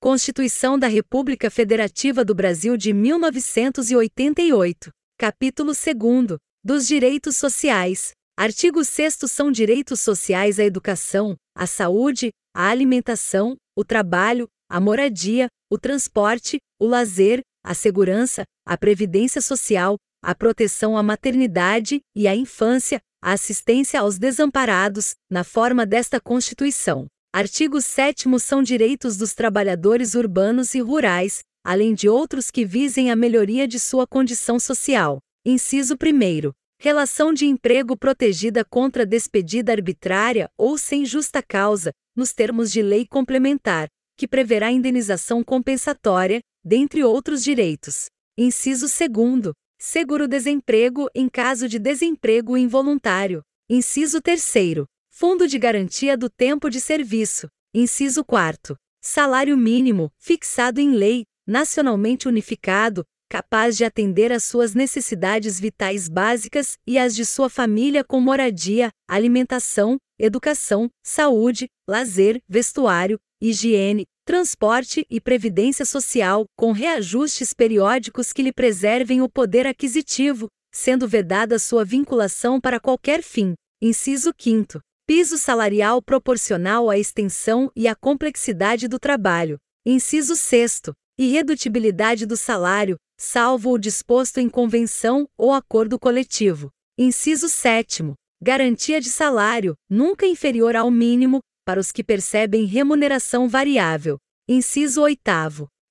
Constituição da República Federativa do Brasil de 1988. Capítulo 2 dos direitos sociais. Artigo 6 são direitos sociais a educação, a saúde, a alimentação, o trabalho, a moradia, o transporte, o lazer, a segurança, a previdência social, a proteção à maternidade e à infância, a assistência aos desamparados, na forma desta Constituição. Artigo 7 são direitos dos trabalhadores urbanos e rurais, além de outros que visem a melhoria de sua condição social. Inciso 1. Relação de emprego protegida contra despedida arbitrária ou sem justa causa, nos termos de lei complementar, que preverá indenização compensatória, dentre outros direitos. Inciso 2. Seguro-desemprego em caso de desemprego involuntário. Inciso 3. Fundo de Garantia do Tempo de Serviço. Inciso 4. Salário mínimo, fixado em lei, nacionalmente unificado, capaz de atender às suas necessidades vitais básicas e às de sua família com moradia, alimentação, educação, saúde, lazer, vestuário, higiene, transporte e previdência social, com reajustes periódicos que lhe preservem o poder aquisitivo, sendo vedada sua vinculação para qualquer fim. Inciso 5. Piso salarial proporcional à extensão e à complexidade do trabalho. Inciso 6. Irredutibilidade do salário, salvo o disposto em convenção ou acordo coletivo. Inciso 7. Garantia de salário, nunca inferior ao mínimo, para os que percebem remuneração variável. Inciso 8.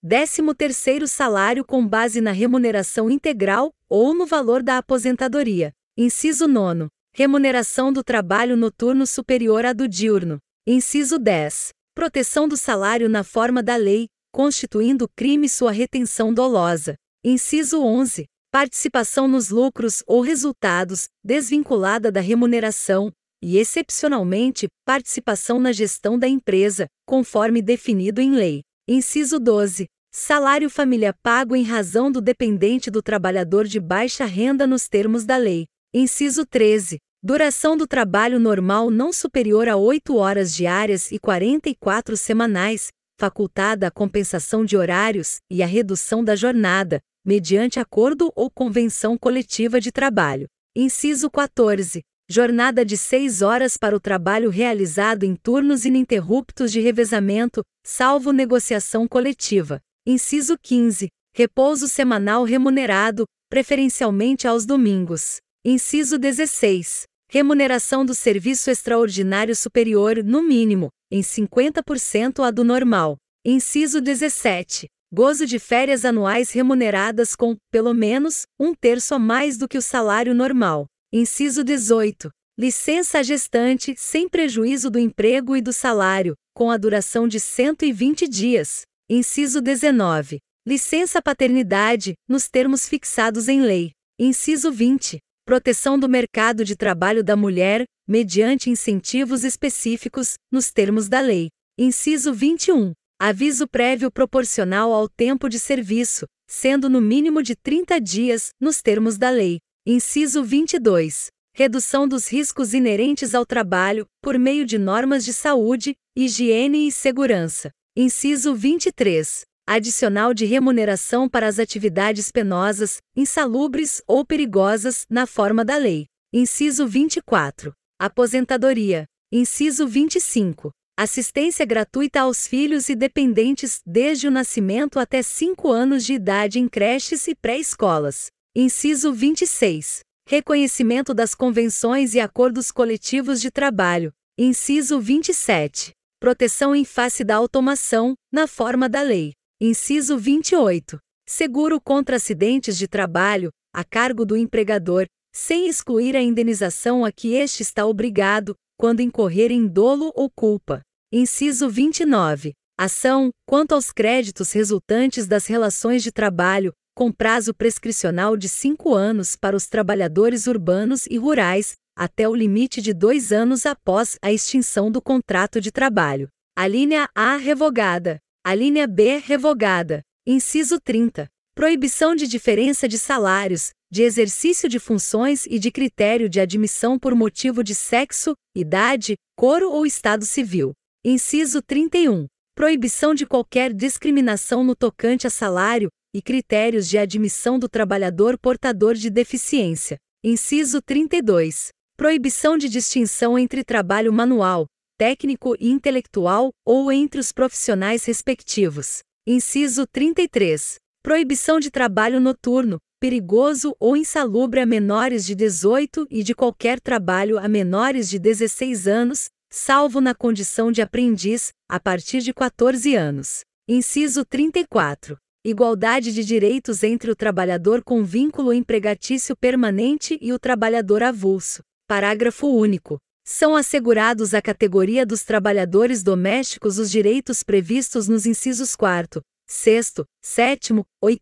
13 terceiro salário com base na remuneração integral ou no valor da aposentadoria. Inciso 9. Remuneração do trabalho noturno superior à do diurno. Inciso 10. Proteção do salário na forma da lei, constituindo crime sua retenção dolosa. Inciso 11. Participação nos lucros ou resultados, desvinculada da remuneração, e, excepcionalmente, participação na gestão da empresa, conforme definido em lei. Inciso 12. Salário família pago em razão do dependente do trabalhador de baixa renda nos termos da lei. Inciso 13. Duração do trabalho normal não superior a 8 horas diárias e 44 semanais, facultada a compensação de horários e a redução da jornada, mediante acordo ou convenção coletiva de trabalho. Inciso 14. Jornada de 6 horas para o trabalho realizado em turnos ininterruptos de revezamento, salvo negociação coletiva. Inciso 15. Repouso semanal remunerado, preferencialmente aos domingos. Inciso 16. Remuneração do serviço extraordinário superior, no mínimo, em 50% à do normal. Inciso 17. Gozo de férias anuais remuneradas com, pelo menos, um terço a mais do que o salário normal. Inciso 18. Licença gestante, sem prejuízo do emprego e do salário, com a duração de 120 dias. Inciso 19. Licença paternidade, nos termos fixados em lei. Inciso 20 proteção do mercado de trabalho da mulher, mediante incentivos específicos, nos termos da lei. Inciso 21. Aviso prévio proporcional ao tempo de serviço, sendo no mínimo de 30 dias, nos termos da lei. Inciso 22. Redução dos riscos inerentes ao trabalho, por meio de normas de saúde, higiene e segurança. Inciso 23 adicional de remuneração para as atividades penosas, insalubres ou perigosas, na forma da lei. Inciso 24. Aposentadoria. Inciso 25. Assistência gratuita aos filhos e dependentes desde o nascimento até 5 anos de idade em creches e pré-escolas. Inciso 26. Reconhecimento das convenções e acordos coletivos de trabalho. Inciso 27. Proteção em face da automação, na forma da lei. Inciso 28. Seguro contra acidentes de trabalho, a cargo do empregador, sem excluir a indenização a que este está obrigado, quando incorrer em dolo ou culpa. Inciso 29. Ação, quanto aos créditos resultantes das relações de trabalho, com prazo prescricional de cinco anos para os trabalhadores urbanos e rurais, até o limite de dois anos após a extinção do contrato de trabalho. A linha A revogada. Alínea B. Revogada. Inciso 30. Proibição de diferença de salários, de exercício de funções e de critério de admissão por motivo de sexo, idade, cor ou estado civil. Inciso 31. Proibição de qualquer discriminação no tocante a salário e critérios de admissão do trabalhador portador de deficiência. Inciso 32. Proibição de distinção entre trabalho manual, técnico e intelectual ou entre os profissionais respectivos. Inciso 33. Proibição de trabalho noturno, perigoso ou insalubre a menores de 18 e de qualquer trabalho a menores de 16 anos, salvo na condição de aprendiz, a partir de 14 anos. Inciso 34. Igualdade de direitos entre o trabalhador com vínculo empregatício permanente e o trabalhador avulso. Parágrafo único são assegurados à categoria dos trabalhadores domésticos os direitos previstos nos incisos 4, 6, 7, 8,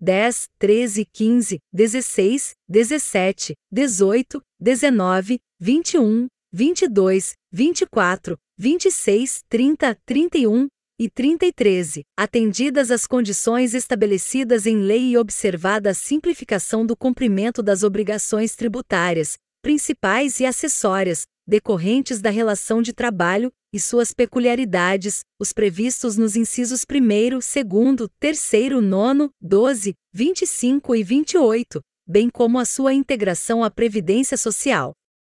10, 13, 15, 16, 17, 18, 19, 21, 22, 24, 26, 30, 31 e 33, atendidas as condições estabelecidas em lei e observada a simplificação do cumprimento das obrigações tributárias, principais e acessórias, decorrentes da relação de trabalho e suas peculiaridades, os previstos nos incisos 1, 2, 3, 9, 12, 25 e 28, bem como a sua integração à Previdência Social.